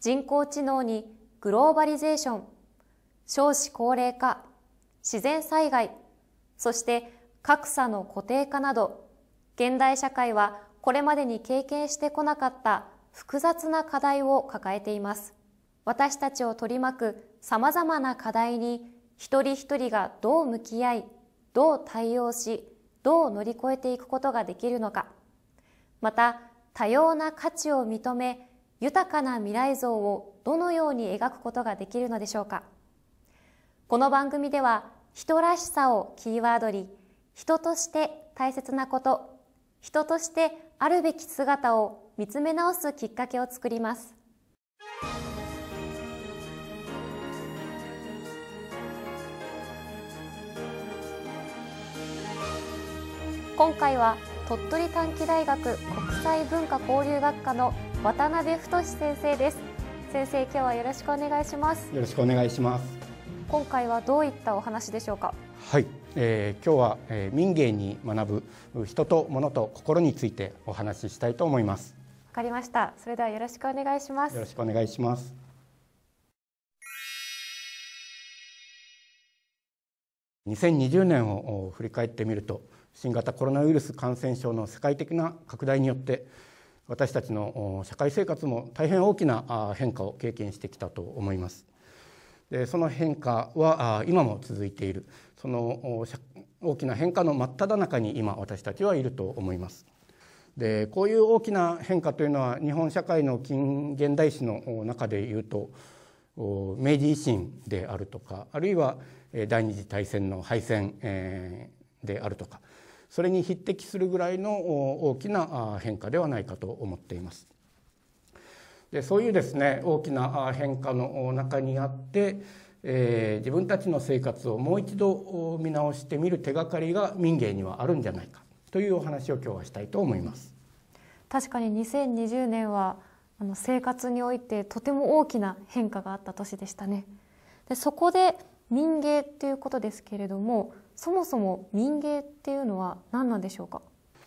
人工知能にグローバリゼーション、少子高齢化、自然災害、そして格差の固定化など、現代社会はこれまでに経験してこなかった複雑な課題を抱えています。私たちを取り巻く様々な課題に一人一人がどう向き合い、どう対応し、どう乗り越えていくことができるのか。また、多様な価値を認め、豊かな未来像をどのように描くことができるのでしょうかこの番組では人らしさをキーワードに人として大切なこと人としてあるべき姿を見つめ直すきっかけを作ります今回は鳥取短期大学国際文化交流学科の渡辺太先生です先生今日はよろしくお願いしますよろしくお願いします今回はどういったお話でしょうかはい、えー、今日は、えー、民芸に学ぶ人と物と心についてお話ししたいと思いますわかりましたそれではよろしくお願いしますよろしくお願いします2020年を振り返ってみると新型コロナウイルス感染症の世界的な拡大によって私たちの社会生活も大変大きな変化を経験してきたと思います。でその変化は今も続いているその大きな変化の真っ只中に今私たちはいると思います。でこういう大きな変化というのは日本社会の近現代史の中でいうと明治維新であるとかあるいは第二次大戦の敗戦であるとかそれに匹敵するぐらいの大きな変化ではないかと思っています。でそういうですね大きな変化の中にあってえー、自分たちの生活をもう一度見直してみる手がかりが民芸にはあるんじゃないかというお話を今日はしたいと思います確かに2020年はあの生活においてとても大きな変化があった年でしたねでそこで民芸ということですけれどもそもそも民芸っていうのは何なんでしょうか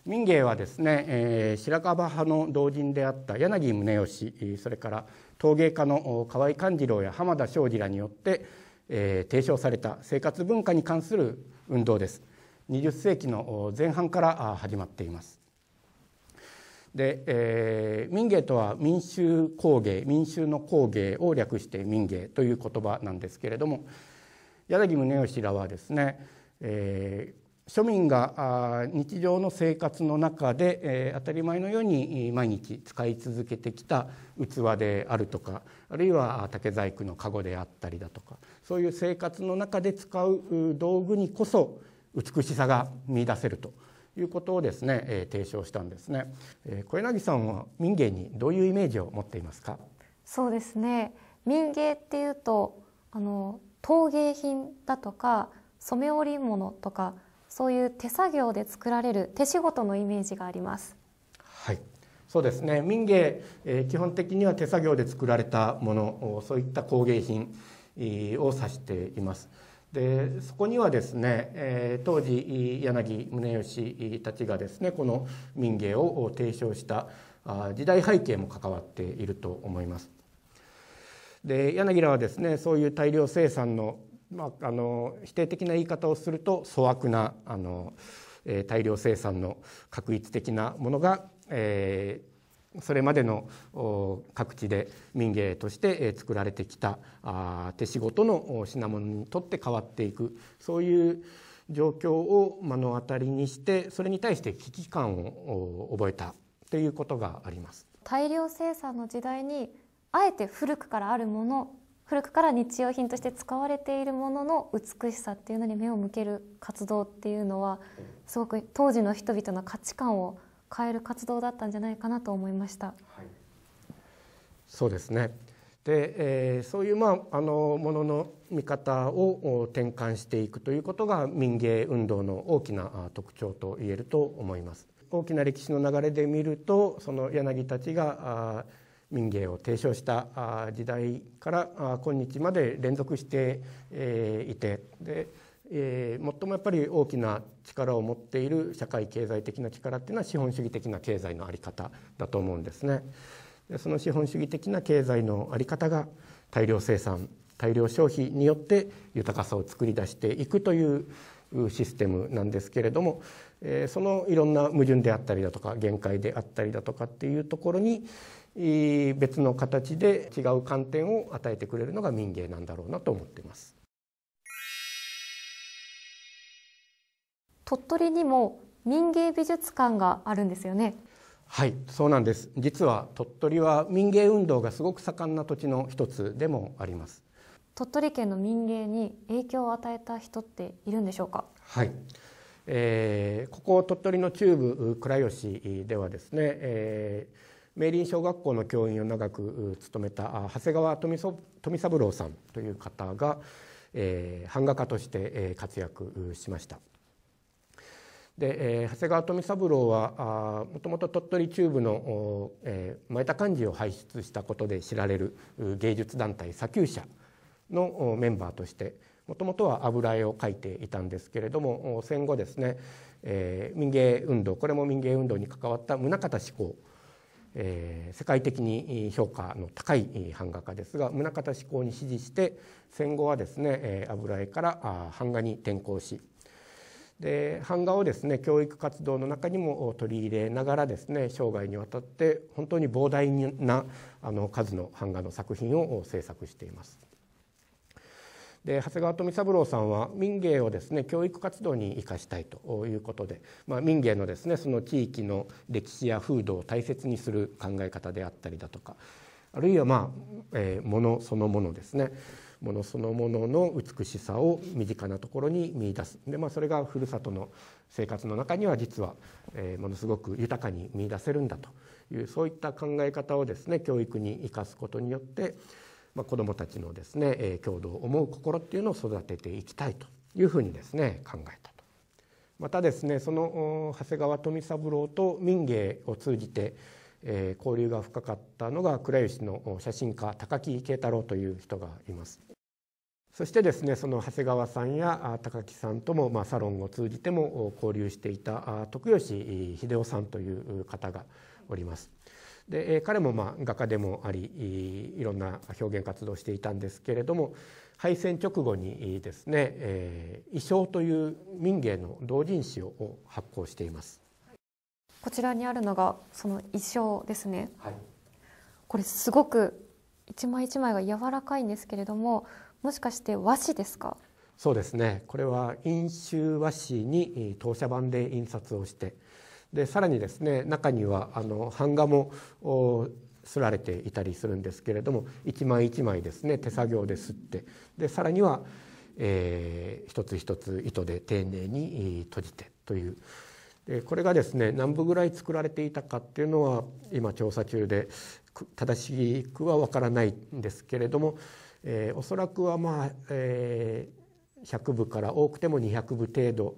民芸はですね、えー、白樺派の同人であった柳宗悦それから陶芸家の河合勘次郎や浜田庄司らによって、えー、提唱された生活文化に関する運動です20世紀の前半から始まっていますで、えー、民芸とは民衆工芸民衆の工芸を略して民芸という言葉なんですけれども柳宗悦らはですねえー、庶民があ日常の生活の中で、えー、当たり前のように毎日使い続けてきた器であるとかあるいは竹細工の籠であったりだとかそういう生活の中で使う道具にこそ美しさが見出せるということをですね、えー、提唱したんですね、えー、小柳さんは民芸にどういうイメージを持っていますかそうですね民芸っていうとあの陶芸品だとか染め織物とかそういう手作業で作られる手仕事のイメージがあります。はいそうですね民芸、えー、基本的には手作業で作られたものそういった工芸品を指しています。でそこにはですね、えー、当時柳宗悦たちがですねこの民芸を提唱した時代背景も関わっていると思います。で柳らはですねそういう大量生産のまあ、あの否定的な言い方をすると粗悪なあの、えー、大量生産の画一的なものが、えー、それまでの各地で民芸として作られてきたあ手仕事の品物にとって変わっていくそういう状況を目の当たりにしてそれに対して危機感を覚えたということがあります。大量生産の時代にあえて古くからあるもの古くから日用品として使われているものの美しさっていうのに目を向ける活動っていうのはすごく当時の人々の価値観を変える活動だったんじゃないかなと思いました。はい、そうですねで、えー、そういう、まあ、あのものの見方を転換していくということが民芸運動の大きな特徴と言えると思います。大きな歴史の流れで見るとその柳たちがあ民芸を提唱した時代から今日まで連続していてで最もやっぱり大きな力を持っている社会経済的な力っていうのは資本主義的な経済の在り方だと思うんですね。でその資本主義的な経済の在り方が大量生産大量消費によって豊かさを作り出していくというシステムなんですけれども、そのいろんな矛盾であったりだとか限界であったりだとかっていうところに、別の形で違う観点を与えてくれるのが民芸なんだろうなと思っています鳥取にも民芸美術館があるんですよねはいそうなんです実は鳥取は民芸運動がすごく盛んな土地の一つでもあります鳥取県の民芸に影響を与えた人っているんでしょうかはいえー、ここ鳥取の中部倉吉ではですね、えー、明林小学校の教員を長く務めた長谷川富三郎さんという方が、えー、版画家として、え活躍しました。で、え長谷川富三郎はもともと鳥取中部の、え前田寛治を輩出したことで知られる芸術団体砂丘社のメンバーとしてもともとは油絵を描いていたんですけれども戦後ですね、え民芸運動これも民芸運動に関わった宗像志功えー、世界的に評価の高い版画家ですが宗像志向に支持して戦後はですね、え油絵から版画に転向しで版画をですね教育活動の中にも取り入れながらですね生涯にわたって本当に膨大なあの数の版画の作品を制作しています。で長谷川富三郎さんは民芸をですね教育活動に生かしたいということで、まあ、民芸のですねその地域の歴史や風土を大切にする考え方であったりだとかあるいはまあ、えー、のそのものですねものそのものの美しさを身近なところに見出すで、まあ、それがふるさとの生活の中には実は、えー、ものすごく豊かに見出せるんだというそういった考え方をですね教育に生かすことによってまあ、子どもたちのですね、えー、を思う心っていうのを育てていきたいというふうにですね考えたと。またですねその長谷川富三郎と民芸を通じて、えー、交流が深かったのが倉吉の写真家高木慶太郎という人がいます。そしてですねその長谷川さんや高木さんとも、まあ、サロンを通じても交流していた徳吉秀夫さんという方がおります。で彼もまあ画家でもありいろんな表現活動をしていたんですけれども敗戦直後にですね「えー、衣装」という民芸の同人誌を発行していますこちらにあるのがその衣装ですね、はい、これすごく一枚一枚が柔らかいんですけれどももしかして和紙ですかそうですねこれは印州和紙に当社版で印刷をしてでさらにですね中にはあの版画も刷られていたりするんですけれども一枚一枚ですね手作業で刷ってでさらには、えー、一つ一つ糸で丁寧に閉じてというでこれがですね何部ぐらい作られていたかっていうのは今調査中で正しくは分からないんですけれども、えー、おそらくはまあ、えー、100部から多くても200部程度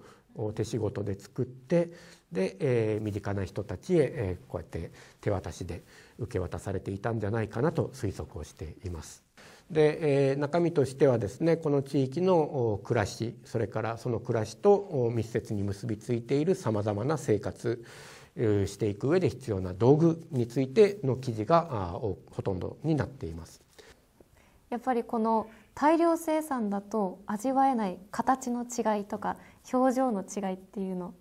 手仕事で作ってで、えー、身近な人たちへ、えー、こうやって手渡しで受け渡されていたんじゃないかなと推測をしています。で、えー、中身としてはですねこの地域の暮らしそれからその暮らしと密接に結びついているさまざまな生活していく上で必要な道具についての記事がほとんどになっています。やっぱりこの大量生産だと味わえない形の違いとか表情の違いっていうの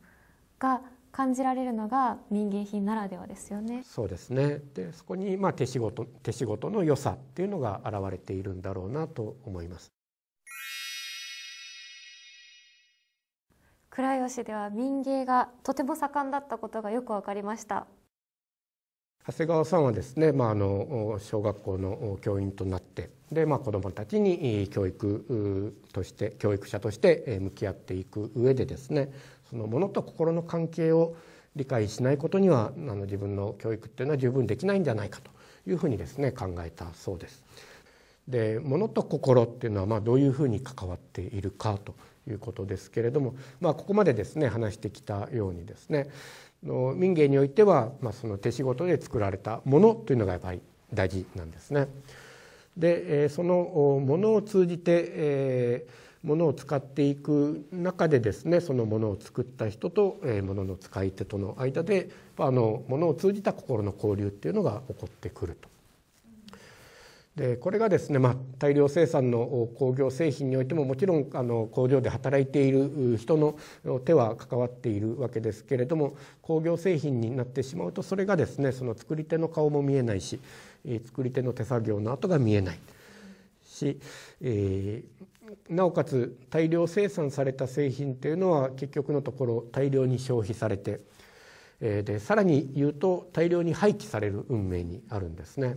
が感じられるのが民芸品ならではですよね。そうですね。で、そこにまあ手仕事手仕事の良さっていうのが現れているんだろうなと思います。倉吉では民芸がとても盛んだったことがよくわかりました。長谷川さんはですね、まあ、あの小学校の教員となってで、まあ、子どもたちに教育として教育者として向き合っていく上でですねそのものと心の関係を理解しないことにはあの自分の教育っていうのは十分できないんじゃないかというふうにですね考えたそうです。で物と心っていうのはまあどういうふうに関わっているかということですけれども、まあ、ここまでですね話してきたようにですねの民芸においては、まあ、その手仕事で作られたものというのがやっぱり大事なんですね。でそのものを通じて、えー、ものを使っていく中でですねそのものを作った人と、えー、ものの使い手との間であのものを通じた心の交流っていうのが起こってくると。でこれがですね、まあ、大量生産の工業製品においてももちろんあの工場で働いている人の手は関わっているわけですけれども工業製品になってしまうとそれがですねその作り手の顔も見えないし作り手の手作業の跡が見えないし、えー、なおかつ大量生産された製品というのは結局のところ大量に消費されて、えー、でさらに言うと大量に廃棄される運命にあるんですね。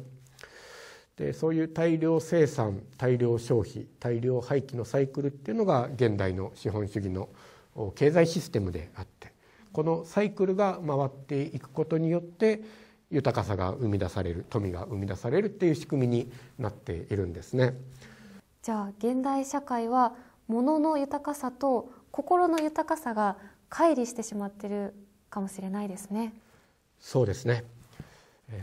でそういう大量生産大量消費大量廃棄のサイクルっていうのが現代の資本主義の経済システムであってこのサイクルが回っていくことによって豊かさが生み出される富が生み出されるっていう仕組みになっているんですね。じゃあ現代社会は物の豊かさと心の豊かさが乖離してしまっているかもしれないですね。そうですね。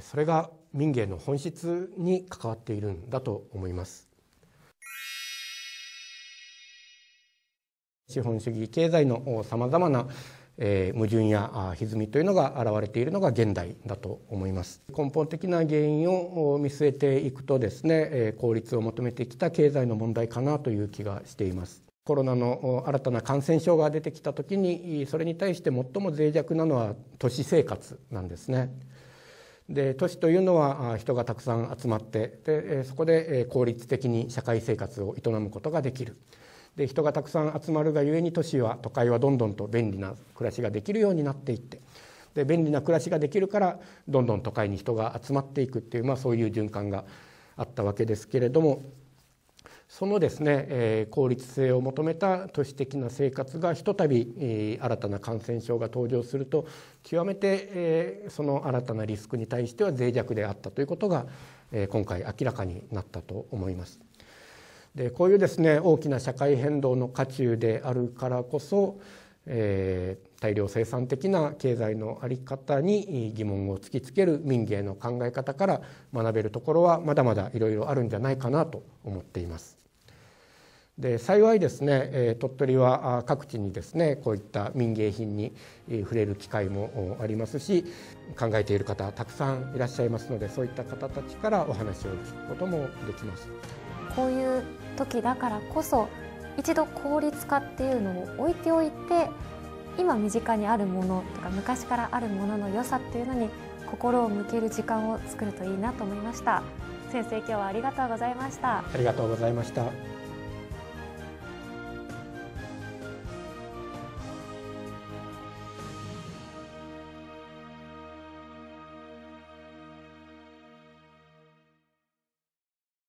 それが民芸の本質に関わっているんだと思います。資本主義経済のさまざまな矛盾や歪みというのが現れているのが現代だと思います根本的な原因を見据えていくとですね効率を求めてきた経済の問題かなという気がしていますコロナの新たな感染症が出てきた時にそれに対して最も脆弱なのは都市生活なんですねで都市というのは人がたくさん集まってでそこで効率的に社会生活を営むことができるで人がたくさん集まるがゆえに都市は都会はどんどんと便利な暮らしができるようになっていってで便利な暮らしができるからどんどん都会に人が集まっていくっていう、まあ、そういう循環があったわけですけれどもそのですね、えー、効率性を求めた都市的な生活がひとたび、えー、新たな感染症が登場すると極めて、えー、その新たなリスクに対しては脆弱であったということが、え今回明らかになったと思います。でこういうですね大きな社会変動の渦中であるからこそ、え大量生産的な経済の在り方に疑問を突きつける民芸の考え方から学べるところはまだまだいろいろあるんじゃないかなと思っています。で幸いですね鳥取は各地にですねこういった民芸品に触れる機会もありますし考えている方たくさんいらっしゃいますのでそういった方たちからお話を聞くこともできます。こういう時だからこそ一度効率化っていうのを置いておいて今身近にあるものとか昔からあるものの良さっていうのに心を向ける時間を作るといいなと思いました先生今日はありがとうございましたありがとうございました